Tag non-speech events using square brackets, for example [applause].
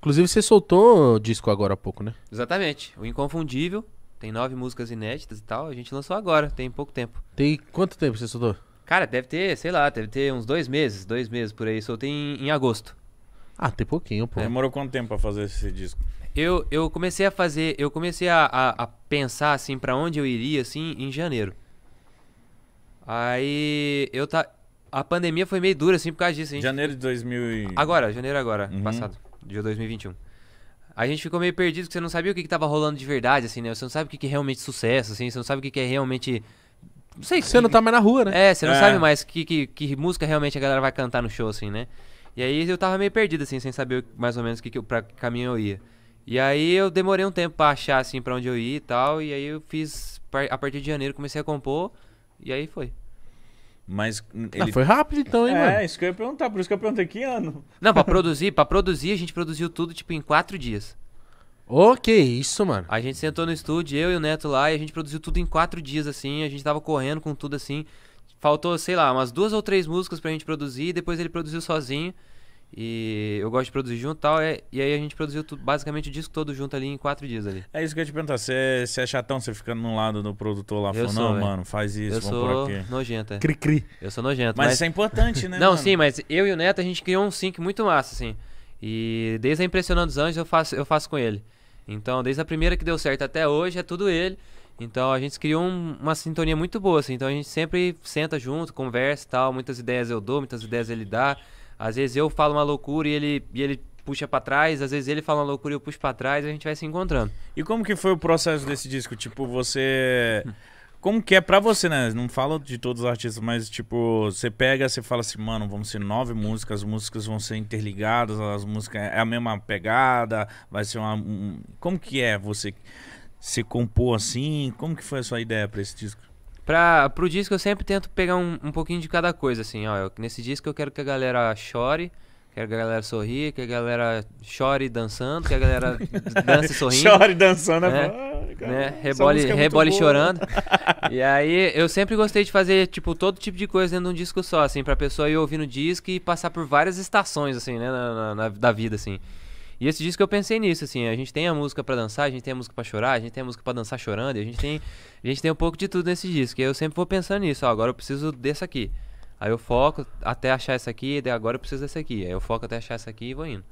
Inclusive, você soltou o disco agora há pouco, né? Exatamente. O Inconfundível. Tem nove músicas inéditas e tal. A gente lançou agora, tem pouco tempo. Tem quanto tempo você soltou? Cara, deve ter, sei lá, deve ter uns dois meses, dois meses por aí. Soltei em, em agosto. Ah, tem pouquinho, pô. Demorou quanto tempo pra fazer esse disco? Eu, eu comecei a fazer, eu comecei a, a, a pensar, assim, para onde eu iria, assim, em janeiro. Aí eu tá. A pandemia foi meio dura, assim, por causa disso, hein? Janeiro de 2000. E... Agora, janeiro agora, uhum. passado de 2021. A gente ficou meio perdido porque você não sabia o que, que tava rolando de verdade, assim, né? Você não sabe o que, que é realmente sucesso, assim, você não sabe o que, que é realmente. Não sei. Você que... não tá mais na rua, né? É, você não é. sabe mais que, que, que música realmente a galera vai cantar no show, assim, né? E aí eu tava meio perdido, assim, sem saber mais ou menos que, que pra que caminho eu ia. E aí eu demorei um tempo pra achar, assim, pra onde eu ia e tal. E aí eu fiz, a partir de janeiro, comecei a compor. E aí foi. Mas ah, ele... Não, foi rápido então, hein, é, mano? É, isso que eu ia perguntar. Por isso que eu perguntei que ano. Não, pra produzir, pra produzir, a gente produziu tudo, tipo, em quatro dias. Ô, oh, que isso, mano. A gente sentou no estúdio, eu e o Neto lá, e a gente produziu tudo em quatro dias, assim. A gente tava correndo com tudo, assim. Faltou, sei lá, umas duas ou três músicas pra gente produzir, depois ele produziu sozinho. E eu gosto de produzir junto e tal. E, é, e aí a gente produziu basicamente o disco todo junto ali em quatro dias ali. É isso que eu ia te perguntar. Você é chatão, você ficando no lado do produtor lá, eu falando, sou, não, véio. mano, faz isso, eu vamos por aqui. sou nojenta. É. Cri, cri. Eu sou nojento. Mas, mas... isso é importante, né? [laughs] não, mano? sim, mas eu e o Neto, a gente criou um sync muito massa, assim. E desde a Impressionando os Anjos eu faço, eu faço com ele. Então, desde a primeira que deu certo até hoje, é tudo ele. Então a gente criou um, uma sintonia muito boa, assim. Então a gente sempre senta junto, conversa e tal. Muitas ideias eu dou, muitas ideias ele dá. Às vezes eu falo uma loucura e ele, e ele puxa para trás, às vezes ele fala uma loucura e eu puxo para trás, a gente vai se encontrando. E como que foi o processo desse disco? Tipo, você como que é pra você, né? Não falo de todos os artistas, mas tipo, você pega, você fala assim, mano, vão ser nove músicas, as músicas vão ser interligadas, as músicas é a mesma pegada, vai ser uma. Como que é você se compor assim? Como que foi a sua ideia pra esse disco? Pra, pro disco eu sempre tento pegar um, um pouquinho de cada coisa, assim, ó. Eu, nesse disco eu quero que a galera chore, quero que a galera sorria, que a galera chore dançando, que a galera [laughs] dance sorrindo. chore dançando, né? É né? Rebole, é rebole chorando. [laughs] e aí eu sempre gostei de fazer, tipo, todo tipo de coisa dentro de um disco só, assim, pra pessoa ir ouvindo o disco e passar por várias estações, assim, né, na, na, na da vida, assim. E esse disco eu pensei nisso, assim, a gente tem a música para dançar, a gente tem a música para chorar, a gente tem a música para dançar chorando, a gente tem a gente tem um pouco de tudo nesse disco. E eu sempre vou pensando nisso, ó, agora eu preciso desse aqui. Aí eu foco até achar essa aqui, e agora eu preciso dessa aqui. Aí eu foco até achar essa aqui e vou indo.